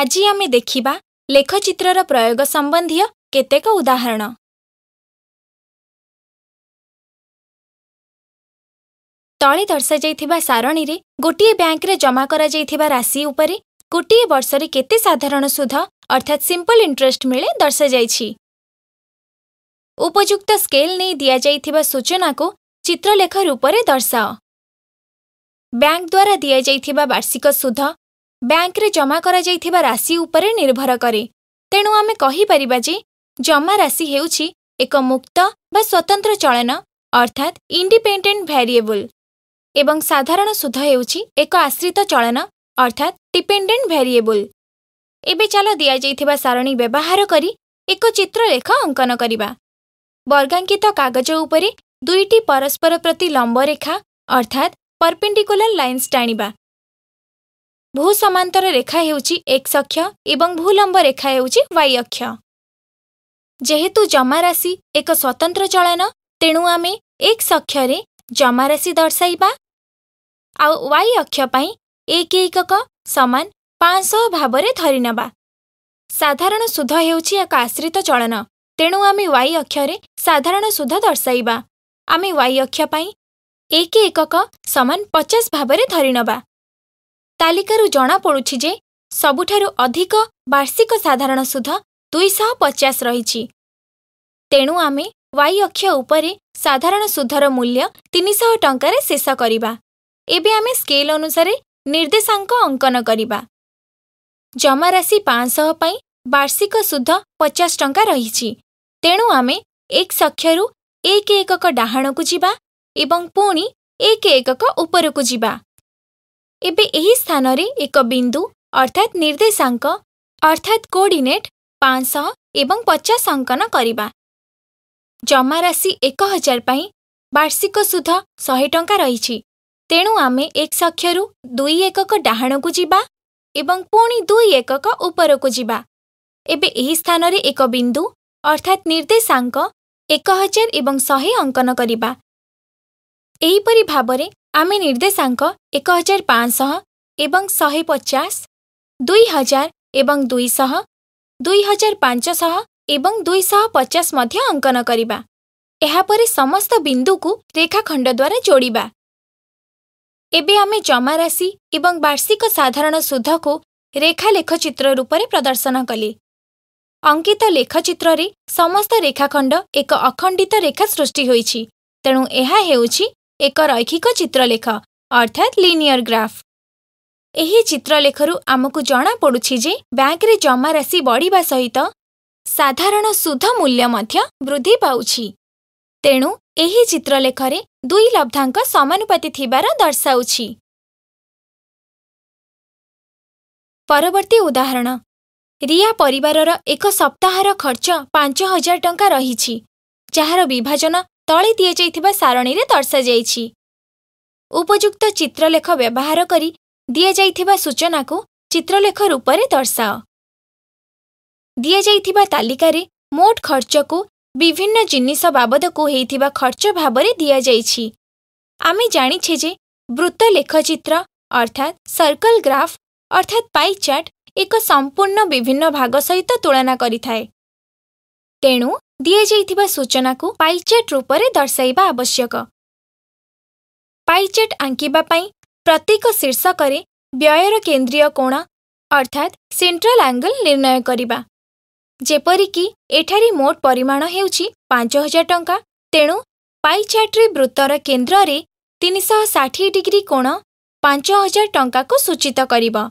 आज आम देख्र र प्रयोग सम्बन्धीय के तर्शाइरी गोटी ब्याङ्क जमा राशि उप गोटे वर्षे साधारण सुध अर्थात सिम्पल इन्ट्रेस्ट मिले उपयुक्त सूचना को चित्रलेख रूपले दर्शा वार्षिक सुध ବ୍ୟାଙ୍କରେ ଜମା କରାଯାଇଥିବା ରାଶି ଉପରେ ନିର୍ଭର କରେ ତେଣୁ ଆମେ କହିପାରିବା ଯେ ଜମାରାଶି ହେଉଛି ଏକ ମୁକ୍ତ ବା ସ୍ୱତନ୍ତ୍ର ଚଳନ ଅର୍ଥାତ୍ ଇଣ୍ଡିପେଣ୍ଡେଣ୍ଟ ଭ୍ୟାରିଏବୁଲ୍ ଏବଂ ସାଧାରଣ ସୁଧ ହେଉଛି ଏକ ଆଶ୍ରିତ ଚଳନ ଅର୍ଥାତ୍ ଡିପେଣ୍ଡେଣ୍ଟ ଭ୍ୟାରିଏବୁଲ୍ ଏବେ ଚାଲ ଦିଆଯାଇଥିବା ସାରଣୀ ବ୍ୟବହାର କରି ଏକ ଚିତ୍ରରେଖ ଅଙ୍କନ କରିବା ବର୍ଗାଙ୍କିତ କାଗଜ ଉପରେ ଦୁଇଟି ପରସ୍ପର ପ୍ରତି ଲମ୍ବରେଖା ଅର୍ଥାତ୍ ପରପେଣ୍ଡିକୁଲାର ଲାଇନ୍ସ ଟାଣିବା ଭୂ ସମାନ୍ତର ରେଖା ହେଉଛି ଏକ୍ସ ଅକ୍ଷ ଏବଂ ଭୂଲମ୍ବ ରେଖା ହେଉଛି ୱାଇ ଅକ୍ଷ ଯେହେତୁ ଜମାରାଶି ଏକ ସ୍ୱତନ୍ତ୍ର ଚଳନ ତେଣୁ ଆମେ ଏକ୍ସ ଅକ୍ଷରେ ଜମାରାଶି ଦର୍ଶାଇବା ଆଉ ୱାଇ ଅକ୍ଷ ପାଇଁ ଏକ ଏକକ ସମାନ ପାଞ୍ଚଶହ ଭାବରେ ଧରିନେବା ସାଧାରଣ ସୁଧ ହେଉଛି ଏକ ଆଶ୍ରିତ ଚଳନ ତେଣୁ ଆମେ ୱାଇ ଅକ୍ଷରେ ସାଧାରଣ ସୁଧ ଦର୍ଶାଇବା ଆମେ ୱାଇ ଅକ୍ଷ ପାଇଁ ଏକ ଏକକ ସମାନ ପଚାଶ ଭାବରେ ଧରିନେବା ତାଲିକାରୁ ଜଣାପଡ଼ୁଛି ଯେ ସବୁଠାରୁ ଅଧିକ ବାର୍ଷିକ ସାଧାରଣ ସୁଧ ଦୁଇଶହ ପଚାଶ ରହିଛି ତେଣୁ ଆମେ ୱାଇ ଅକ୍ଷ ଉପରେ ସାଧାରଣ ସୁଧର ମୂଲ୍ୟ ତିନିଶହ ଟଙ୍କାରେ ଶେଷ କରିବା ଏବେ ଆମେ ସ୍କେଲ ଅନୁସାରେ ନିର୍ଦ୍ଦେଶାଙ୍କ ଅଙ୍କନ କରିବା ଜମାରାଶି ପାଞ୍ଚଶହ ପାଇଁ ବାର୍ଷିକ ସୁଧ ପଚାଶ ଟଙ୍କା ରହିଛି ତେଣୁ ଆମେ ଏକ ସକ୍ଷରୁ ଏକ ଏକକ ଡାହାଣକୁ ଯିବା ଏବଂ ପୁଣି ଏକ ଏକକ ଉପରକୁ ଯିବା ଏବେ ଏହି ସ୍ଥାନରେ ଏକ ବିନ୍ଦୁ ଅର୍ଥାତ୍ ନିର୍ଦ୍ଦେଶାଙ୍କ ଅର୍ଥାତ୍ କୋଡିନେଟ୍ ପାଞ୍ଚଶହ ଏବଂ ପଚାଶ ଅଙ୍କନ କରିବା ଜମାରାଶି ଏକ ହଜାର ପାଇଁ ବାର୍ଷିକ ସୁଧ ଶହେ ଟଙ୍କା ରହିଛି ତେଣୁ ଆମେ ଏକ ଅକ୍ଷରୁ ଦୁଇ ଏକକ ଡାହାଣକୁ ଯିବା ଏବଂ ପୁଣି ଦୁଇ ଏକକ ଉପରକୁ ଯିବା ଏବେ ଏହି ସ୍ଥାନରେ ଏକ ବିନ୍ଦୁ ଅର୍ଥାତ୍ ନିର୍ଦ୍ଦେଶାଙ୍କ ଏକ ହଜାର ଏବଂ ଶହେ ଅଙ୍କନ କରିବା ଏହିପରି ଭାବରେ ଆମେ ନିର୍ଦ୍ଦେଶାଙ୍କ ଏକ ହଜାର ପାଞ୍ଚଶହ ଏବଂ ଶହେ ପଚାଶ ଦୁଇ ହଜାର ଏବଂ ଦୁଇଶହ ଦୁଇ ହଜାର ପାଞ୍ଚଶହ ଏବଂ ଦୁଇଶହ ପଚାଶ ମଧ୍ୟ ଅଙ୍କନ କରିବା ଏହାପରେ ସମସ୍ତ ବିନ୍ଦୁକୁ ରେଖାଖଣ୍ଡ ଦ୍ୱାରା ଯୋଡ଼ିବା ଏବେ ଆମେ ଜମାରାଶି ଏବଂ ବାର୍ଷିକ ସାଧାରଣ ସୁଧକୁ ରେଖା ଲେଖଚିତ୍ର ରୂପରେ ପ୍ରଦର୍ଶନ କଲେ ଅଙ୍କିତ ଲେଖଚିତ୍ରରେ ସମସ୍ତ ରେଖାଖଣ୍ଡ ଏକ ଅଖଣ୍ଡିତ ରେଖା ସୃଷ୍ଟି ହୋଇଛି ତେଣୁ ଏହା ହେଉଛି ଏକ ରୈଖିକ ଚିତ୍ରଲେଖ ଅର୍ଥାତ୍ ଲିନିୟର ଗ୍ରାଫ ଏହି ଚିତ୍ରଲେଖରୁ ଆମକୁ ଜଣାପଡ଼ୁଛି ଯେ ବ୍ୟାଙ୍କରେ ଜମାରାଶି ବଢ଼ିବା ସହିତ ସାଧାରଣ ସୁଧ ମୂଲ୍ୟ ମଧ୍ୟ ବୃଦ୍ଧି ପାଉଛି ତେଣୁ ଏହି ଚିତ୍ରଲେଖରେ ଦୁଇ ଲବ୍ଧାଙ୍କ ସମାନୁପାତି ଥିବାର ଦର୍ଶାଉଛି ପରବର୍ତ୍ତୀ ଉଦାହରଣ ରିୟା ପରିବାରର ଏକ ସପ୍ତାହର ଖର୍ଚ୍ଚ ପାଞ୍ଚ ହଜାର ଟଙ୍କା ରହିଛି ଯାହାର ବିଭାଜନ ତଳେ ଦିଆଯାଇଥିବା ସାରଣୀରେ ଦର୍ଶାଯାଇଛି ଉପଯୁକ୍ତ ଚିତ୍ରଲେଖ ବ୍ୟବହାର କରି ଦିଆଯାଇଥିବା ସୂଚନାକୁ ଚିତ୍ରଲେଖ ରୂପରେ ଦର୍ଶାଅ ଦିଆଯାଇଥିବା ତାଲିକାରେ ମୋଟ ଖର୍ଚ୍ଚକୁ ବିଭିନ୍ନ ଜିନିଷ ବାବଦକୁ ହେଇଥିବା ଖର୍ଚ୍ଚ ଭାବରେ ଦିଆଯାଇଛି ଆମେ ଜାଣିଛେ ଯେ ବୃତ୍ତ ଲେଖଚିତ୍ର ଅର୍ଥାତ୍ ସର୍କଲ ଗ୍ରାଫ ଅର୍ଥାତ୍ ପାଇ ଏକ ସମ୍ପୂର୍ଣ୍ଣ ବିଭିନ୍ନ ଭାଗ ସହିତ ତୁଳନା କରିଥାଏ ତେଣୁ ଦିଆଯାଇଥିବା ସୂଚନାକୁ ପାଇଚେଟ୍ ରୂପରେ ଦର୍ଶାଇବା ଆବଶ୍ୟକ ପାଇଚେଟ୍ ଆଙ୍କିବା ପାଇଁ ପ୍ରତ୍ୟେକ ଶୀର୍ଷକରେ ବ୍ୟୟର କେନ୍ଦ୍ରୀୟ କୋଣ ଅର୍ଥାତ୍ ସେଣ୍ଟ୍ରାଲ୍ ଆଙ୍ଗଲ୍ ନିର୍ଣ୍ଣୟ କରିବା ଯେପରିକି ଏଠାରେ ମୋଟ ପରିମାଣ ହେଉଛି ପାଞ୍ଚ ହଜାର ଟଙ୍କା ତେଣୁ ପାଇଚାର୍ଟରେ ବୃତ୍ତର କେନ୍ଦ୍ରରେ ତିନିଶହ ଷାଠିଏ ଡିଗ୍ରୀ କୋଣ ପାଞ୍ଚ ହଜାର ଟଙ୍କାକୁ ସୂଚିତ କରିବ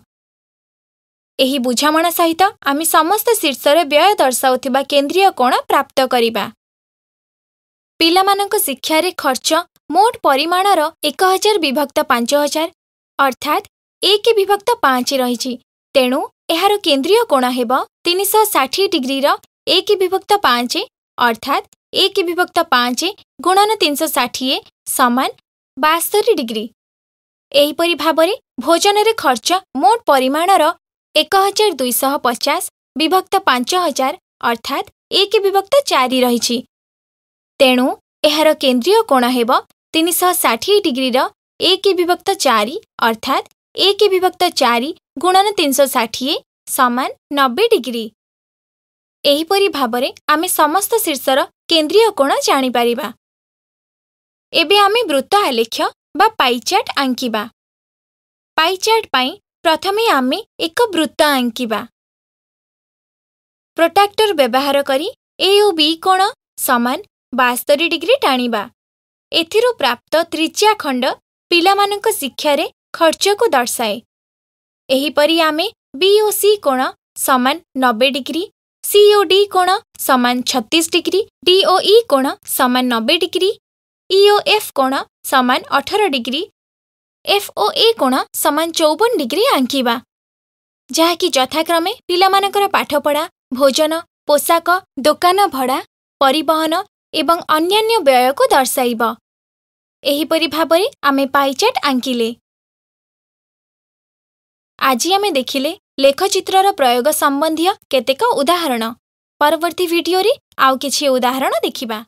ଏହି ବୁଝାମଣା ସହିତ ଆମେ ସମସ୍ତ ଶୀର୍ଷରେ ବ୍ୟୟ ଦର୍ଶାଉଥିବା କେନ୍ଦ୍ରୀୟ କୋଣ ପ୍ରାପ୍ତ କରିବା ପିଲାମାନଙ୍କ ଶିକ୍ଷାରେ ଖର୍ଚ୍ଚ ମୋଟ ପରିମାଣର ଏକ ହଜାର ବିଭକ୍ତ ପାଞ୍ଚ ହଜାର ଅର୍ଥାତ୍ ଏକ ବିଭକ୍ତ ପାଞ୍ଚ ରହିଛି ତେଣୁ ଏହାର କେନ୍ଦ୍ରୀୟ କୋଣ ହେବ ତିନିଶହ ଷାଠିଏ ଡିଗ୍ରୀର ଏକ ବିଭକ୍ତ ପାଞ୍ଚ ଅର୍ଥାତ୍ ଏକ ବିଭକ୍ତ ପାଞ୍ଚ ଗୁଣନ ତିନିଶହ ଷାଠିଏ ସମାନ ବାସ୍ତରୀ ଡିଗ୍ରୀ ଏହିପରି ଭାବରେ ଭୋଜନରେ ଖର୍ଚ୍ଚ ମୋଟ ପରିମାଣର एक हजार दुईश पचास विभक्त पाँच हजार अर्थात् एक विभक्त चारि तेणु यहाँ केन्द्रीय कण हो र एक विभक्त चार एक विभक्त चार गुणन तिनशि समान नब्बे समस्त भावना शीर्ष र केन्द्रीयकण जाने पर एम वृत आलेखाट आइचाट पनि प्रथमे आमे एक वृत्त आँकि प्रोटाक्टर व्यवहारक ए बी कोण समान बास्तरी डिग्री टाइर प्राप्त त्रिचिया खण्ड पि शिक्षा खर्चको दर्शाएपरि आमे वि ओसि कण सी कोण समान छ डिग्री डी कोण समान समा डिग्री कोण समान डिग्री एफ कोण समान अठर डिग्री एफओए कोण समान चौवन डिग्री आँकि जहाँकि जथाक्रक्रमे पाठपडा भोजन पोसाक दोकान भडा परहन ए अन्य व्ययको दर्शापरि भावी आमे पहिचेट आँकि आज अब देखि लेखचित र प्रयोग सम्बन्धीय केतेक उदाहरण पवर्ती भिडियो आउकिछ उदाहरण देखिबा